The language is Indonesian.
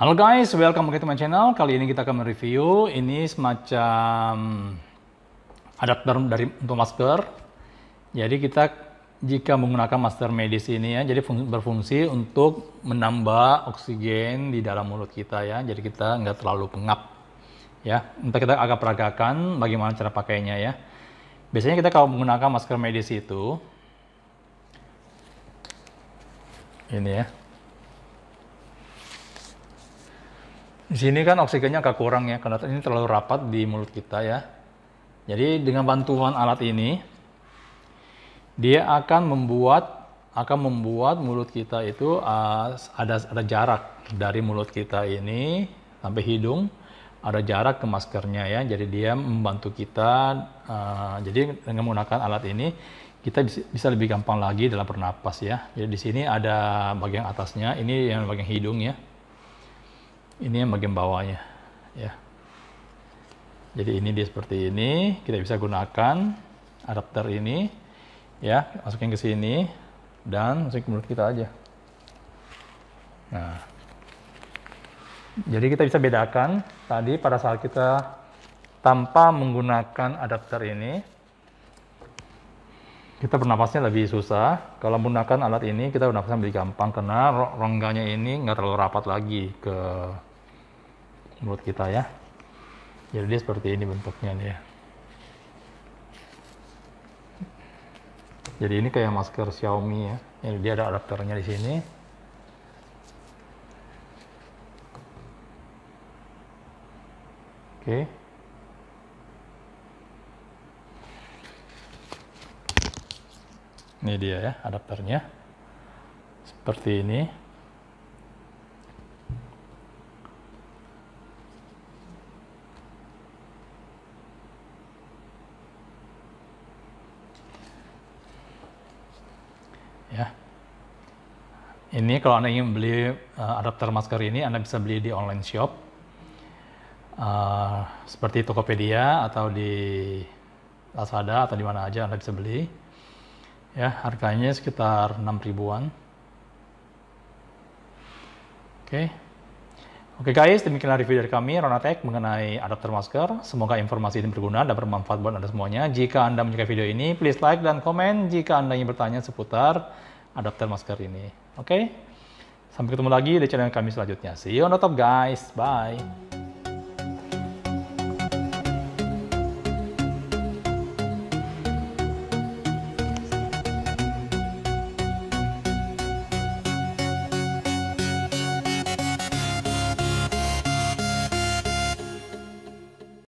Halo guys, welcome back to my channel. Kali ini kita akan mereview ini semacam adapter dari untuk masker. Jadi kita jika menggunakan masker medis ini ya, jadi berfungsi untuk menambah oksigen di dalam mulut kita ya. Jadi kita nggak terlalu pengap ya. Entah kita agak peragakan bagaimana cara pakainya ya. Biasanya kita kalau menggunakan masker medis itu ini ya Di sini kan oksigennya agak kurang ya, karena ini terlalu rapat di mulut kita ya. Jadi dengan bantuan alat ini, dia akan membuat akan membuat mulut kita itu uh, ada ada jarak dari mulut kita ini sampai hidung ada jarak ke maskernya ya. Jadi dia membantu kita. Uh, jadi dengan menggunakan alat ini kita bisa lebih gampang lagi dalam bernapas ya. Jadi di sini ada bagian atasnya, ini yang bagian hidung ya ini yang bagian bawahnya ya jadi ini dia seperti ini kita bisa gunakan adapter ini ya masukin ke sini dan masukin ke mulut kita aja nah jadi kita bisa bedakan tadi pada saat kita tanpa menggunakan adapter ini kita bernapasnya lebih susah. Kalau menggunakan alat ini, kita bernapasnya lebih gampang karena rongganya ini nggak terlalu rapat lagi ke menurut kita ya jadi dia seperti ini bentuknya nih ya jadi ini kayak masker Xiaomi ya ini dia ada adapternya di sini oke ini dia ya adapternya seperti ini ya. Ini kalau Anda ingin beli uh, adapter masker ini, Anda bisa beli di online shop. Uh, seperti Tokopedia atau di Lazada atau di mana aja Anda bisa beli. Ya, harganya sekitar 6 ribuan. Oke. Okay. Oke guys, demikianlah review dari kami, Ronatek, mengenai adapter masker. Semoga informasi ini berguna dan bermanfaat buat Anda semuanya. Jika Anda menyukai video ini, please like dan komen jika Anda ingin bertanya seputar adapter masker ini. Oke? Sampai ketemu lagi di channel kami selanjutnya. See you on the top guys. Bye!